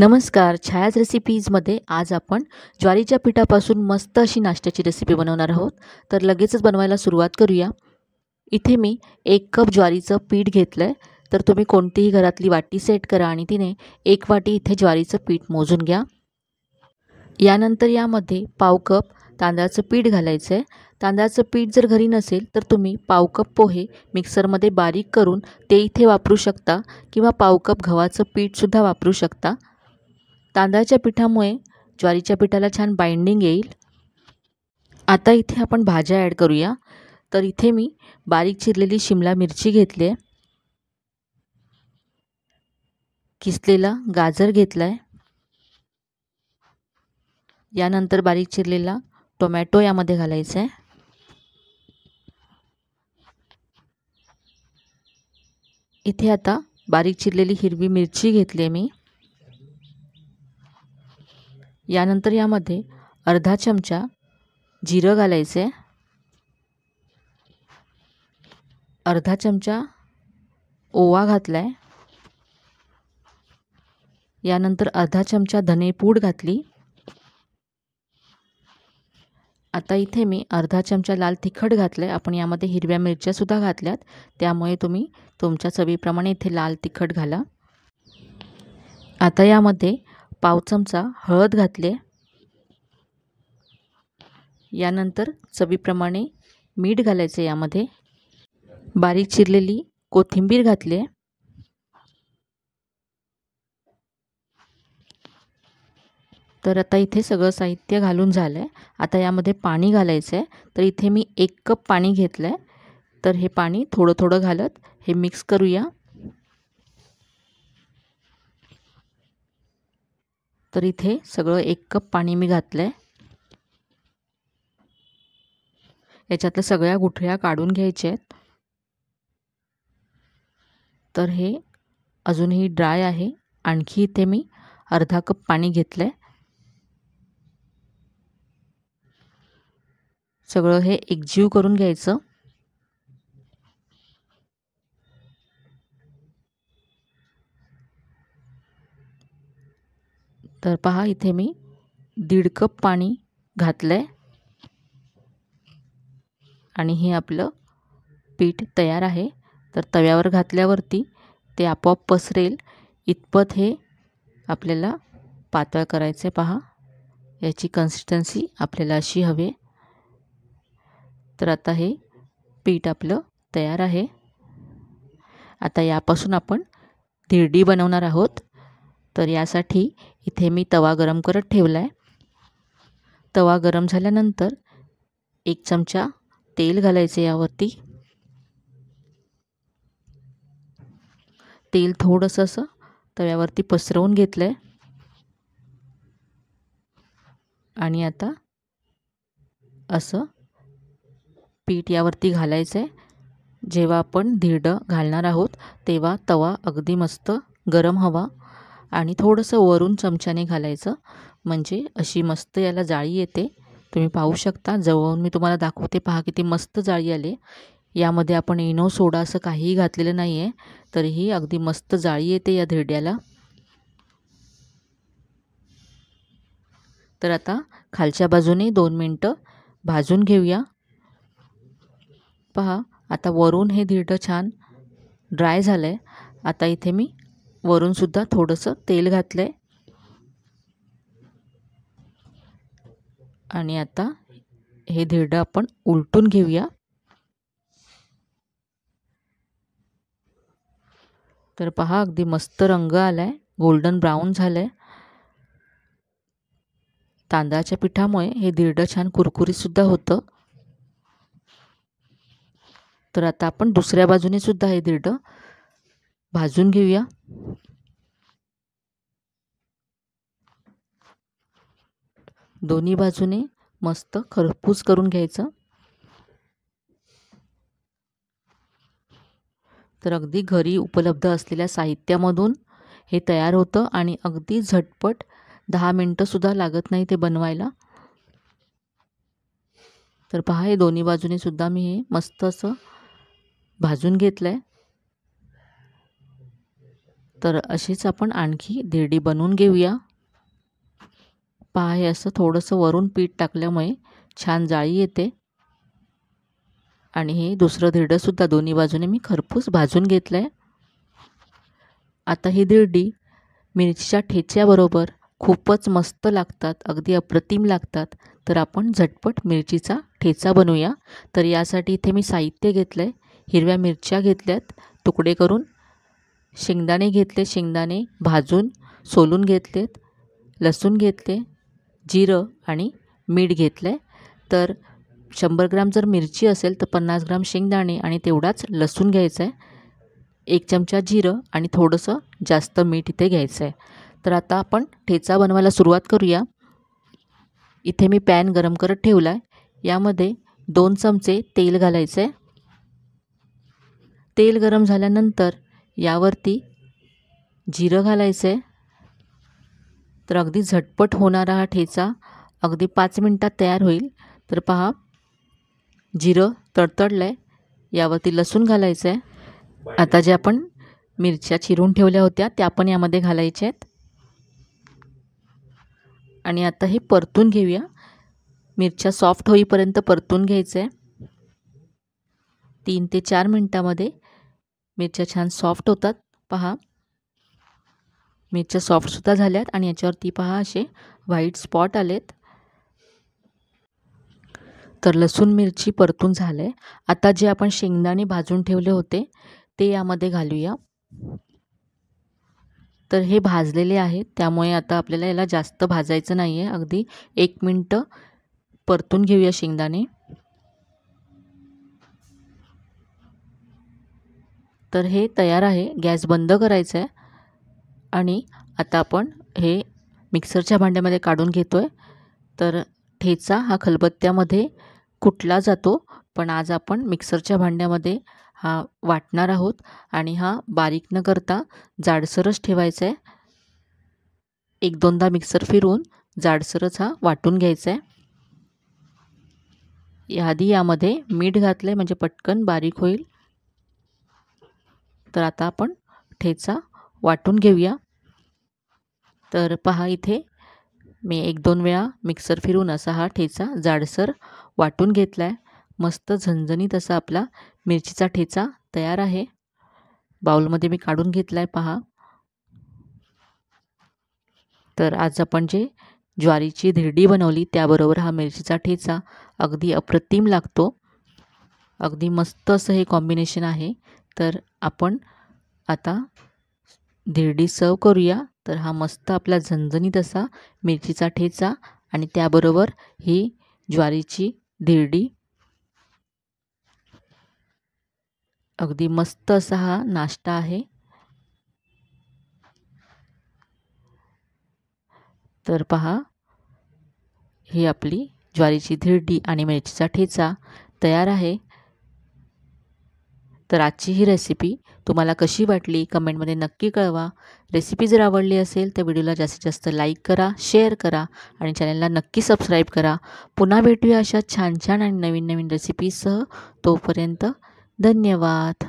नमस्कार छायाज रेसिपीजमध्ये आज आपण ज्वारीच्या पिठापासून मस्त अशी नाश्त्याची रेसिपी बनवणार आहोत तर लगेचच बनवायला सुरुवात करूया इथे मी एक कप ज्वारीचं पीठ घेतलं आहे तर तुम्ही कोणतीही घरातली वाटी सेट करा आणि तिने एक वाटी इथे ज्वारीचं पीठ मोजून घ्या यानंतर यामध्ये पाव कप तांदळाचं पीठ घालायचं आहे तांदळाचं पीठ जर घरी नसेल तर तुम्ही पाव कप पोहे मिक्सरमध्ये बारीक करून ते इथे वापरू शकता किंवा पाव कप गव्हाचं पीठसुद्धा वापरू शकता तांदळाच्या पिठामुळे ज्वारीच्या पिठाला छान बाइंडिंग येईल आता इथे आपण भाज्या ॲड करूया तर इथे मी बारीक चिरलेली शिमला मिरची घेतली आहे किसलेला गाजर घेतला आहे यानंतर बारीक चिरलेला टोमॅटो यामध्ये घालायचा आहे इथे आता बारीक चिरलेली हिरवी मिरची घेतली आहे मी यानंतर यामध्ये अर्धा चमचा जिरं घालायचं आहे अर्धा चमचा ओवा घातला आहे यानंतर अर्धा चमचा धनेपूड घातली आता इथे मी अर्धा चमचा लाल तिखट घातलं आहे आपण यामध्ये हिरव्या मिरच्यासुद्धा घातल्यात त्यामुळे तुम्ही तुमच्या चवीप्रमाणे इथे लाल तिखट घाला आता यामध्ये पाव चमचा हळद घातले यानंतर चवीप्रमाणे मीठ घालायचं यामध्ये बारीक चिरलेली कोथिंबीर घातली तर आता इथे सगळं साहित्य घालून झालं आहे आता यामध्ये पाणी घालायचं आहे तर इथे मी एक कप पाणी घेतलं आहे तर हे पाणी थोडं थोडं घालत हे मिक्स करूया तर इथे सगळं एक कप पाणी मी घातलं आहे याच्यातल्या सगळ्या गुठळ्या काढून घ्यायच्या आहेत तर हे अजूनही ड्राय आहे आणखी इथे मी अर्धा कप पाणी घेतलं आहे सगळं हे एकजीव करून घ्यायचं तर पहा इथे मी दीड कप पाणी घातलं आहे आणि हे आपलं पीठ तयार आहे तर तव्यावर घातल्यावरती ते आपोआप पसरेल इतपत हे आपल्याला पातळ करायचे पहा याची कन्सिस्टन्सी आपल्याला अशी हवी तर आता हे पीठ आपलं तयार आहे आता यापासून आपण धिरडी बनवणार आहोत तर यासाठी इथे मी तवा गरम करत ठेवला आहे तवा गरम झाल्यानंतर एक चमचा तेल घालायचे यावरती तेल थोडंसं असं तव्यावरती पसरवून घेतलं आहे आणि आता असं पीठ यावरती घालायचं आहे जेव्हा आपण धीड घालणार आहोत तेव्हा तवा अगदी मस्त गरम हवा आणि थोडंसं वरून चमच्याने घालायचं म्हणजे अशी मस्त याला जाळी येते तुम्ही पाहू शकता जवळून मी तुम्हाला दाखवते पहा किती मस्त जाळी आली यामध्ये आपण इनो सोडा असं काहीही घातलेलं नाही आहे तरीही अगदी मस्त जाळी येते या धिरड्याला तर आता खालच्या बाजूने दोन मिनटं भाजून घेऊया पहा आता वरून हे धिरडं छान ड्राय झालं आहे आता इथे मी वरून सुद्धा थोड़स तेल घातले आणि आता हे धिरडं आपण उलटून घेऊया तर पहा अगदी मस्त रंग आलाय गोल्डन ब्राऊन झालं तांदळाच्या पिठामुळे हे दिर्ड छान कुरकुरीत सुद्धा होतं तर आता आपण दुसऱ्या बाजूने सुद्धा हे दिर्ड भाजून घेऊया दोन्ही बाजूने मस्त खरपूस करून घ्यायचं तर अगदी घरी उपलब्ध असलेल्या साहित्यामधून हे तयार होतं आणि अगदी झटपट दहा मिनटंसुद्धा लागत नाही ते बनवायला तर पहा हे दोन्ही बाजूने सुद्धा मी हे मस्त असं भाजून घेतलं आहे तर अशीच आपण आणखी धिरडी बनवून घेऊया पाय असं थोडंसं वरून पीठ टाकल्यामुळे छान जाळी येते आणि हे दुसरं धिरडंसुद्धा दोन्ही बाजूने मी खरपूस भाजून घेतलं आहे आता ही धिरडी मिरचीच्या ठेच्याबरोबर खूपच मस्त लागतात अगदी अप्रतिम लागतात तर आपण झटपट मिरचीचा ठेचा बनवूया तर यासाठी इथे मी साहित्य घेतलं आहे हिरव्या मिरच्या घेतल्यात तुकडे करून शेंगदाणे घेतले शेंगदाणे भाजून सोलून घेतलेत लसूण घेतले जिरं आणि मीठ घेतलं आहे तर शंभर ग्राम जर मिरची असेल तर पन्नास ग्राम शेंगदाणे आणि तेवढाच लसूण घ्यायचा आहे एक चमचा जिरं आणि थोडंसं जास्त मीठ इथे घ्यायचं आहे तर आता आपण ठेचा बनवायला सुरुवात करूया इथे मी पॅन गरम करत ठेवला आहे यामध्ये दोन चमचे तेल घालायचं आहे तेल गरम झाल्यानंतर यावरती जिरं घालायचं आहे तर अगदी झटपट होणारा हा ठेचा अगदी पाच मिनटात तयार होईल तर पहा जिरं तडतडलं आहे यावरती लसूण घालायचं आहे आता जे आपण मिरच्या चिरून ठेवल्या होत्या त्या पण यामध्ये घालायच्या आहेत आणि आता हे परतून घेऊया मिरच्या सॉफ्ट होईपर्यंत परतून घ्यायचं आहे तीन ते चार मिनटामध्ये मिरच्या छान सॉफ्ट होतात पहा मिरच्या सॉफ्टसुद्धा झाल्यात आणि याच्यावरती पहा असे व्हाईट स्पॉट आलेत तर लसूण मिरची परतून झालं आहे आता जे आपण शेंगदाणे भाजून ठेवले होते ते यामध्ये घालूया तर हे भाजलेले आहेत त्यामुळे आता आपल्याला याला जास्त भाजायचं नाही आहे अगदी एक मिनटं परतून घेऊया शेंगदाणे तर हे तयार आहे गॅस बंद करायचा आहे आणि आता आपण हे मिक्सरच्या भांड्यामध्ये काढून घेतो आहे तर ठेचा हा खलबत्त्यामध्ये कुठला जातो पण आज आपण मिक्सरच्या भांड्यामध्ये हा वाटणार आहोत आणि हा बारीक न करता जाडसरच ठेवायचा आहे एक दोनदा मिक्सर फिरून जाडसरच हा वाटून घ्यायचा आहे आधी यामध्ये मीठ घातलं आहे म्हणजे पटकन बारीक होईल तर आता आपण ठेचा वाटून घेऊया तर पहा इथे मी एक दोन वेळा मिक्सर फिरून असा हा ठेचा जाडसर वाटून घेतला आहे मस्त झणझणीत असा आपला मिरचीचा ठेचा तयार आहे बाउलमध्ये मी काढून घेतला आहे पहा तर आज आपण जे ज्वारीची धिरडी बनवली त्याबरोबर हा मिरचीचा ठेचा अगदी अप्रतिम लागतो अगदी मस्त असं हे कॉम्बिनेशन आहे तर आपण आता धिरडी सर्व करूया तर हा मस्त आपला झणझणीत असा मिरचीचा ठेचा आणि त्याबरोबर ही ज्वारीची धिरडी अगदी मस्त असा हा नाश्ता आहे तर पहा ही आपली ज्वारीची धिरडी आणि मिरचीचा ठेचा तयार आहे तर आजची ही रेसिपी तुम्हाला कशी वाटली कमेंटमध्ये नक्की कळवा रेसिपी जर आवडली असेल तर व्हिडिओला जास्तीत जास्त लाईक करा शेअर करा आणि चॅनलला नक्की सबस्क्राईब करा पुन्हा भेटूया अशा छान छान आणि नवीन नवीन रेसिपीसह तोपर्यंत धन्यवाद